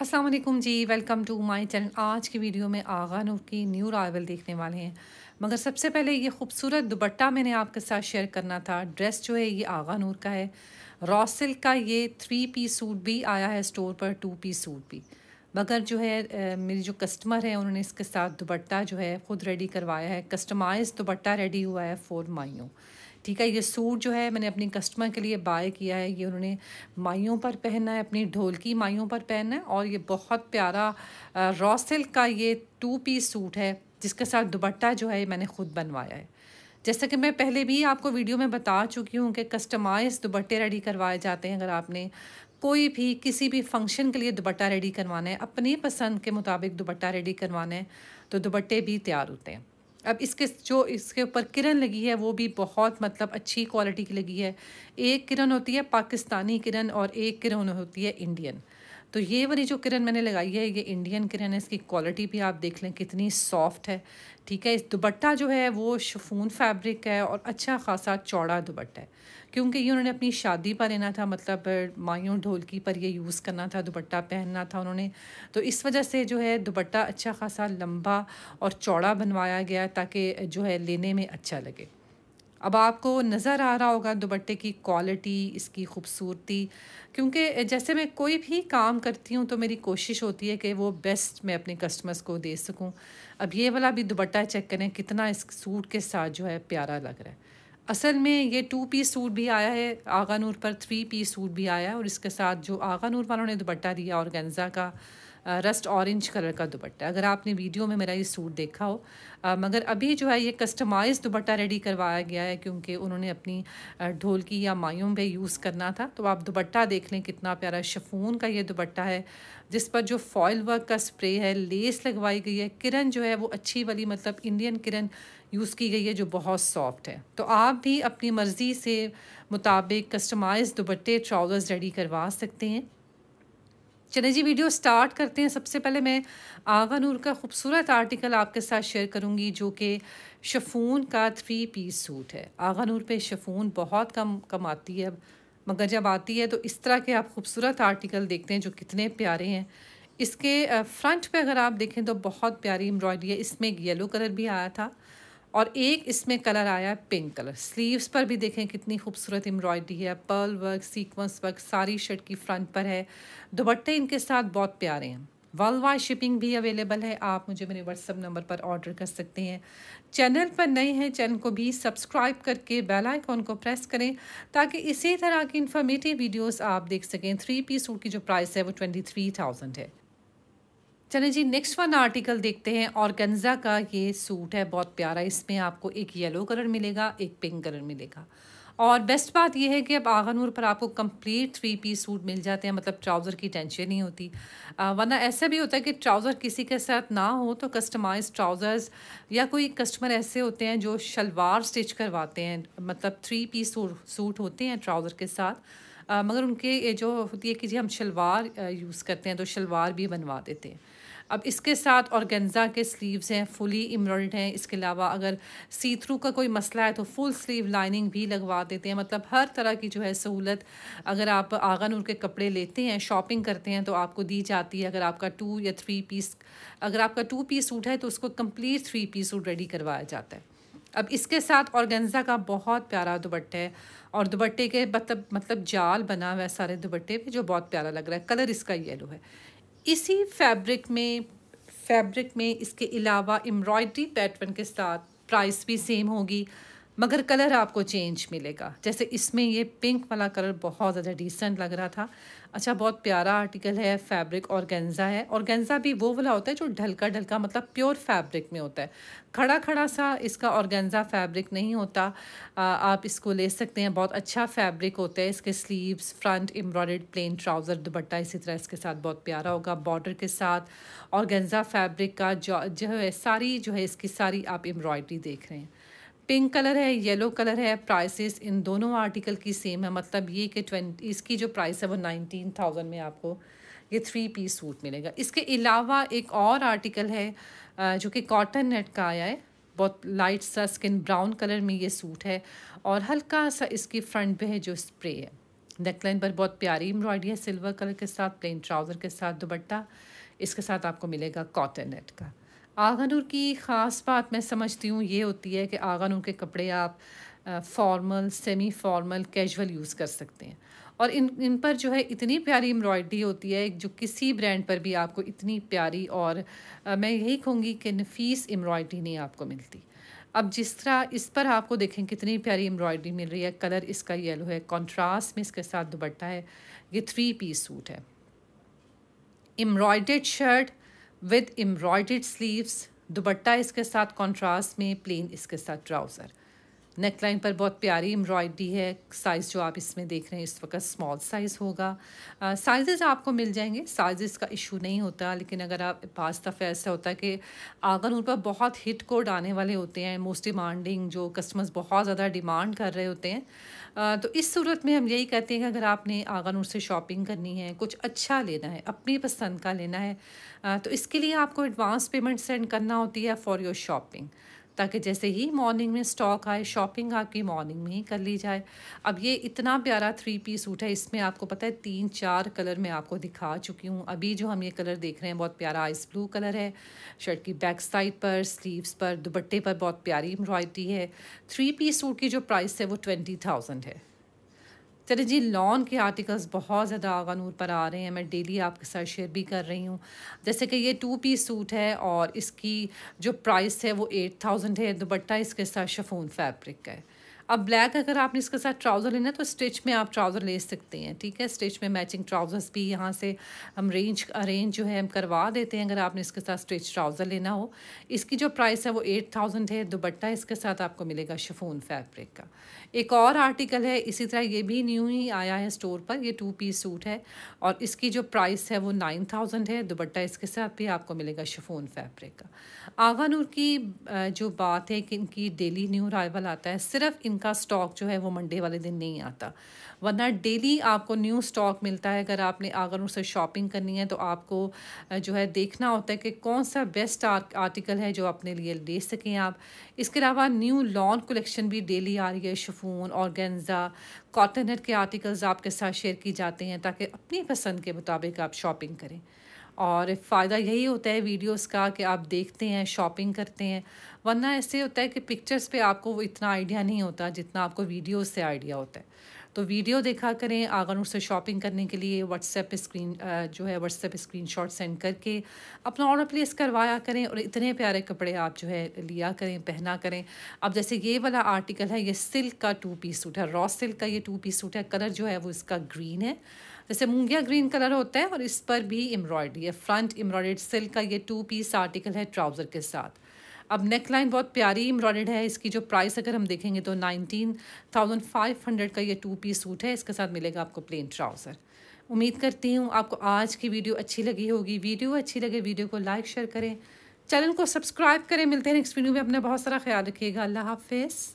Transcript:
Aslam ji welcome to my channel आज की video में आगा नूर की न्यू रावल देखने वाले हैं मगर सबसे पहले ये खूबसूरत दुबट्टा मैंने आपके साथ शेयर करना था ड्रेस जो है ये आगा नूर का है रॉ सिल्क का ये थ्री पीस सूट भी आया है स्टोर पर टू पीस सूट भी मगर जो है मेरी जो कस्टमर है उन्होंने इसके साथ दुपट्टा जो है ख़ुद रेडी करवाया है कस्टमाइज दुबट्टा रेडी हुआ है फोर माइयों ठीक है ये सूट जो है मैंने अपने कस्टमर के लिए बाय किया है ये उन्होंने माइयों पर पहना है अपनी ढोलकी माइयों पर पहनना है और ये बहुत प्यारा रॉ सिल्क का ये टू पीस सूट है जिसके साथ दुबट्टा जो है मैंने ख़ुद बनवाया है जैसा कि मैं पहले भी आपको वीडियो में बता चुकी हूँ कि कस्टमाइज दुपट्टे रेडी करवाए जाते हैं अगर आपने कोई भी किसी भी फंक्शन के लिए दुपट्टा रेडी करवाना है अपनी पसंद के मुताबिक दुपट्टा रेडी करवाना है तो दुबट्टे भी तैयार होते हैं अब इसके जो इसके ऊपर किरण लगी है वो भी बहुत मतलब अच्छी क्वालिटी की लगी है एक किरण होती है पाकिस्तानी किरण और एक किरण होती है इंडियन तो ये वाली जो किरण मैंने लगाई है ये इंडियन किरण है इसकी क्वालिटी भी आप देख लें कितनी सॉफ्ट है ठीक है इस दुबट्टा जो है वो शफून फैब्रिक है और अच्छा खासा चौड़ा दुपट्टा है क्योंकि ये उन्होंने अपनी शादी पर लेना था मतलब मायूं ढोलकी पर ये यूज़ करना था दुबट्टा पहनना था उन्होंने तो इस वजह से जो है दुपट्टा अच्छा खासा लंबा और चौड़ा बनवाया गया ताकि जो है लेने में अच्छा लगे अब आपको नज़र आ रहा होगा दुपट्टे की क्वालिटी इसकी खूबसूरती क्योंकि जैसे मैं कोई भी काम करती हूँ तो मेरी कोशिश होती है कि वो बेस्ट मैं अपने कस्टमर्स को दे सकूँ अब ये वाला भी दुपट्टा चेक करें कितना इस सूट के साथ जो है प्यारा लग रहा है असल में ये टू पीस सूट भी आया है आगा नूर पर थ्री पीस सूट भी आया है और इसके साथ जो आगा नूर वालों ने दुपट्टा दिया और का रस्ट ऑरेंज कलर का दुपट्टा अगर आपने वीडियो में मेरा ये सूट देखा हो आ, मगर अभी जो है ये कस्टमाइज दुपट्टा रेडी करवाया गया है क्योंकि उन्होंने अपनी ढोलकी या मायूम पे यूज़ करना था तो आप दुपट्टा देख लें कितना प्यारा शफून का ये दुपट्टा है जिस पर जो फॉयल वर्क का स्प्रे है लेस लगवाई गई है किरण जो है वो अच्छी वाली मतलब इंडियन किरण यूज़ की गई है जो बहुत सॉफ्ट है तो आप भी अपनी मर्ज़ी से मुताबिक कस्टमाइज दुपट्टे ट्राउज़र्स रेडी करवा सकते हैं चले जी वीडियो स्टार्ट करते हैं सबसे पहले मैं आगा नूर का खूबसूरत आर्टिकल आपके साथ शेयर करूंगी जो कि शफून का थ्री पीस सूट है आगा नूर पे शफून बहुत कम कम आती है मगर जब आती है तो इस तरह के आप खूबसूरत आर्टिकल देखते हैं जो कितने प्यारे हैं इसके फ्रंट पे अगर आप देखें तो बहुत प्यारी एम्ब्रॉयडरी है इसमें येलो कलर भी आया था और एक इसमें कलर आया पिंक कलर स्लीव्स पर भी देखें कितनी खूबसूरत एम्ब्रॉयडरी है पर्ल वर्क सीक्वेंस वर्क सारी शर्ट की फ्रंट पर है दुपट्टे इनके साथ बहुत प्यारे हैं वर्ल्ड वाइड शिपिंग भी अवेलेबल है आप मुझे मेरे व्हाट्सअप नंबर पर ऑर्डर कर सकते हैं चैनल पर नए हैं चैनल को भी सब्सक्राइब करके बेल आइकॉन को प्रेस करें ताकि इसी तरह की इन्फॉर्मेटिव वीडियोस आप देख सकें थ्री पीस सूट की जो प्राइस है वो ट्वेंटी थ्री थाउजेंड है चले जी नेक्स्ट वन आर्टिकल देखते हैं ऑर्गेन्जा का ये सूट है बहुत प्यारा इसमें आपको एक येलो कलर मिलेगा एक पिंक कलर मिलेगा और बेस्ट बात यह है कि अब आगनूर पर आपको कंप्लीट थ्री पीस सूट मिल जाते हैं मतलब ट्राउज़र की टेंशन नहीं होती वरना ऐसा भी होता है कि ट्राउज़र किसी के साथ ना हो तो कस्टमाइज ट्राउज़र्स या कोई कस्टमर ऐसे होते हैं जो शलवार स्टिच करवाते हैं मतलब थ्री पीस सूट होते हैं ट्राउज़र के साथ मगर उनके जो होती है कि जी हम शलवार यूज़ करते हैं तो शलवार भी बनवा देते हैं अब इसके साथ ऑर्गेन्ज़ा के स्लीव्स हैं फुली एम्ब्रॉयड हैं इसके अलावा अगर सी थ्रू का कोई मसला है तो फुल स्लीव लाइनिंग भी लगवा देते हैं मतलब हर तरह की जो है सहूलत अगर आप आगन उनके के कपड़े लेते हैं शॉपिंग करते हैं तो आपको दी जाती है अगर आपका टू या थ्री पीस अगर आपका टू पीस सूट है तो उसको complete three piece suit ready करवाया जाता है अब इसके साथ ऑर्गेन्जा का बहुत प्यारा दुपट्टा है और दुपट्टे के मतलब मतलब जाल बना हुआ है सारे दुपट्टे पे जो बहुत प्यारा लग रहा है कलर इसका येलो है इसी फैब्रिक में फैब्रिक में इसके अलावा एम्ब्रॉयडरी पैटर्न के साथ प्राइस भी सेम होगी मगर कलर आपको चेंज मिलेगा जैसे इसमें ये पिंक वाला कलर बहुत ज़्यादा डिसेंट लग रहा था अच्छा बहुत प्यारा आर्टिकल है फैब्रिक और गेंज़ा है और गेंज़ा भी वो वाला होता है जो ढलका ढलका मतलब प्योर फैब्रिक में होता है खड़ा खड़ा सा इसका गेंज़ा फैब्रिक नहीं होता आ, आप इसको ले सकते हैं बहुत अच्छा फैब्रिक होता है इसके sleeves front embroidered plain trouser dupatta इसी तरह इसके साथ बहुत प्यारा होगा बॉर्डर के साथ गेंज़ा फैब्रिक का जो जो है सारी जो है इसकी सारी आप एम्ब्रॉयडरी देख रहे हैं पिंक कलर है येलो कलर है प्राइसेस इन दोनों आर्टिकल की सेम है मतलब ये कि ट्वेंटी इसकी जो प्राइस है वो नाइनटीन थाउजेंड में आपको ये थ्री पीस सूट मिलेगा इसके अलावा एक और आर्टिकल है जो कि कॉटन नेट का आया है बहुत लाइट सा स्किन ब्राउन कलर में ये सूट है और हल्का सा इसकी फ्रंट पे है जो स्प्रे है नेकलाइन पर बहुत प्यारी एम्ब्रॉयडरी है सिल्वर कलर के साथ प्लेन ट्राउज़र के साथ दुबट्टा इसके साथ आपको मिलेगा कॉटन नेट का आगा की ख़ास बात मैं समझती हूँ ये होती है कि आगा नूर के कपड़े आप formal semi formal casual use कर सकते हैं और इन इन पर जो है इतनी प्यारी एम्ब्रॉयडरी होती है जो किसी ब्रांड पर भी आपको इतनी प्यारी और आ, मैं यही कहूँगी कि नफीस एम्ब्रॉयडरी नहीं आपको मिलती अब जिस तरह इस पर आपको देखें कितनी प्यारी एम्ब्रॉयडरी मिल रही है कलर इसका येलो है कॉन्ट्रास्ट में इसके साथ दुबट्टा है ये थ्री पीस सूट है embroidered shirt with embroidered sleeves dupatta इसके साथ कॉन्ट्रास्ट में प्लेन इसके साथ ट्राउज़र नेक लाइन पर बहुत प्यारी एम्ब्रॉयडरी है साइज़ जो आप इसमें देख रहे हैं इस वक्त स्मॉल साइज़ होगा साइजेस आपको मिल जाएंगे साइजेस का इशू नहीं होता लेकिन अगर आप पास दफ़े ऐसा होता है कि आगर उन पर बहुत हिट कोड आने वाले होते हैं मोस्ट डिमांडिंग जो कस्टमर्स बहुत ज़्यादा डिमांड कर रहे होते हैं तो इस सूरत में हम यही कहते हैं कि अगर आपने आगानूर से शॉपिंग करनी है कुछ अच्छा लेना है अपनी पसंद का लेना है तो इसके लिए आपको एडवांस पेमेंट सेंड करना होती है फॉर योर शॉपिंग ताकि जैसे ही मॉर्निंग में स्टॉक आए शॉपिंग आपकी मॉर्निंग में ही कर ली जाए अब ये इतना प्यारा थ्री पीस सूट है इसमें आपको पता है तीन चार कलर मैं आपको दिखा चुकी हूँ अभी जो हम ये कलर देख रहे हैं बहुत प्यारा आइस ब्लू कलर है शर्ट की बैक साइड पर स्लीव्स पर दुपट्टे पर बहुत प्यारी एम्ब्रॉयडरी है थ्री पीस सूट की जो प्राइस है वो ट्वेंटी थाउजेंड है चले जी लॉन के आर्टिकल्स बहुत ज़्यादा आगा नूर पर आ रहे हैं मैं डेली आपके साथ शेयर भी कर रही हूँ जैसे कि ये टू पीस सूट है और इसकी जो प्राइस है वो एट थाउजेंड है दुपट्टा इसके साथ शफून फैब्रिक का है अब ब्लैक अगर आपने इसके साथ ट्राउज़र लेना है तो स्टिच में आप ट्राउज़र ले सकते हैं ठीक है स्टिच में मैचिंग ट्राउज़र्स भी यहाँ से हम रेंज अरेंज जो है हम करवा देते हैं अगर आपने इसके साथ स्टिच ट्राउज़र लेना हो इसकी जो प्राइस है वो एट थाउजेंड है दुबट्टा इसके साथ आपको मिलेगा शफून फैब्रिक का एक और आर्टिकल है इसी तरह ये भी न्यू ही आया है स्टोर पर यह टू पीस सूट है और इसकी जो प्राइस है वो नाइन थाउजेंड है दुबट्टा इसके साथ भी आपको मिलेगा शफून फैब्रिक का आवा नूर की जो बात है कि इनकी डेली न्यू अराइवल आता है सिर्फ इन इनका स्टॉक जो है वो मंडे वाले दिन नहीं आता वरना डेली आपको न्यू स्टॉक मिलता है अगर आपने अगर उनसे शॉपिंग करनी है तो आपको जो है देखना होता है कि कौन सा बेस्ट आर्टिकल है जो अपने लिए ले सकें आप इसके अलावा न्यू लॉन कलेक्शन भी डेली आ रही है शफून और कॉटन कॉटनट के आर्टिकल्स आपके साथ शेयर की जाते हैं ताकि अपनी पसंद के मुताबिक आप शॉपिंग करें और फ़ायदा यही होता है वीडियोस का कि आप देखते हैं शॉपिंग करते हैं वरना ऐसे होता है कि पिक्चर्स पे आपको इतना आइडिया नहीं होता जितना आपको वीडियोस से आइडिया होता है तो वीडियो देखा करें आगनूर से शॉपिंग करने के लिए व्हाट्सएप स्क्रीन जो है व्हाट्सएप शॉट सेंड करके अपना ऑर्डर प्लेस करवाया करें और इतने प्यारे कपड़े आप जो है लिया करें पहना करें अब जैसे ये वाला आर्टिकल है ये सिल्क का टू पीस सूट है रॉ सिल्क का ये टू पीस सूट है कलर जो है वो इसका ग्रीन है जैसे मूंगिया ग्रीन कलर होता है और इस पर भी एम्ब्रॉयडरी है फ्रंट एम्ब्रॉयड सिल्क का ये टू पीस आर्टिकल है ट्राउज़र के साथ अब नेक लाइन बहुत प्यारी एम्ब्रॉयड है इसकी जो प्राइस अगर हम देखेंगे तो नाइनटीन थाउजेंड फाइव हंड्रेड का ये टू पीस सूट है इसके साथ मिलेगा आपको प्लेन ट्राउज़र उम्मीद करती हूँ आपको आज की वीडियो अच्छी लगी होगी वीडियो अच्छी लगे वीडियो को लाइक शेयर करें चैनल को सब्सक्राइब करें मिलते हैं नेक्स्ट वीडियो में अपना बहुत सारा ख्याल रखिएगा अल्लाह हाफिज़